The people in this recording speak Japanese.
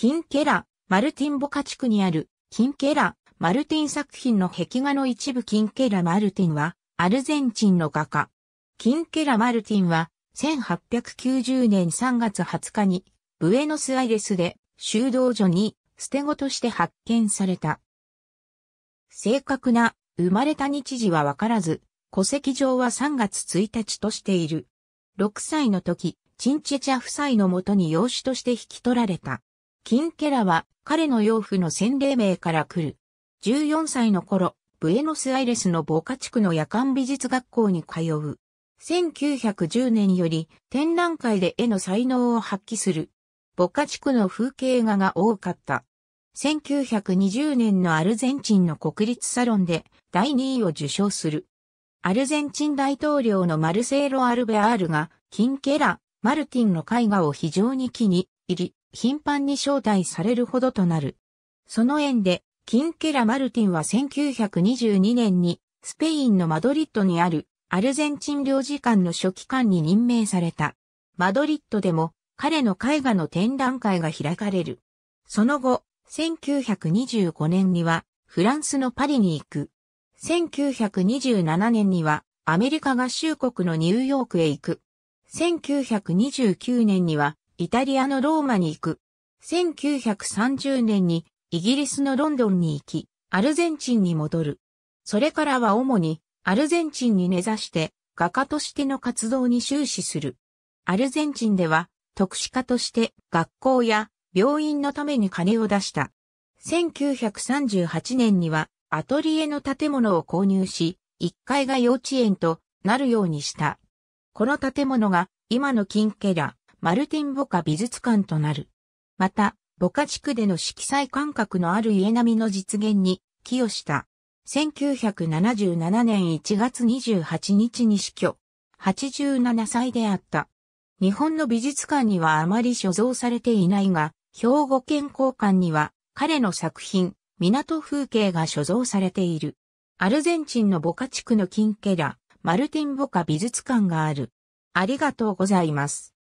キンケラ、マルティンボカ地区にある、キンケラ、マルティン作品の壁画の一部キンケラ・マルティンは、アルゼンチンの画家。キンケラ・マルティンは、1890年3月20日に、ブエノスアイレスで、修道所に、捨て子として発見された。正確な、生まれた日時はわからず、戸籍上は3月1日としている。6歳の時、チンチェチャ夫妻のもとに養子として引き取られた。キンケラは彼の養父の洗礼名から来る。14歳の頃、ブエノスアイレスのボカ地区の夜間美術学校に通う。1910年より展覧会で絵の才能を発揮する。ボカ地区の風景画が多かった。1920年のアルゼンチンの国立サロンで第2位を受賞する。アルゼンチン大統領のマルセーロ・アルベアールが、キンケラ、マルティンの絵画を非常に気に入り、頻繁に招待されるほどとなる。その縁で、キンケラ・マルティンは1922年に、スペインのマドリッドにあるアルゼンチン領事館の書記官に任命された。マドリッドでも彼の絵画の展覧会が開かれる。その後、1925年にはフランスのパリに行く。1927年にはアメリカ合衆国のニューヨークへ行く。1929年にはイタリアのローマに行く。1930年にイギリスのロンドンに行き、アルゼンチンに戻る。それからは主にアルゼンチンに根ざして画家としての活動に終始する。アルゼンチンでは特殊化として学校や病院のために金を出した。1938年にはアトリエの建物を購入し、1階が幼稚園となるようにした。この建物が今のキンケラ、マルティン・ボカ美術館となる。また、ボカ地区での色彩感覚のある家並みの実現に寄与した。1977年1月28日に死去。87歳であった。日本の美術館にはあまり所蔵されていないが、兵庫県交館には彼の作品、港風景が所蔵されている。アルゼンチンのボカ地区のキンケラ、マルティン・ボカ美術館がある。ありがとうございます。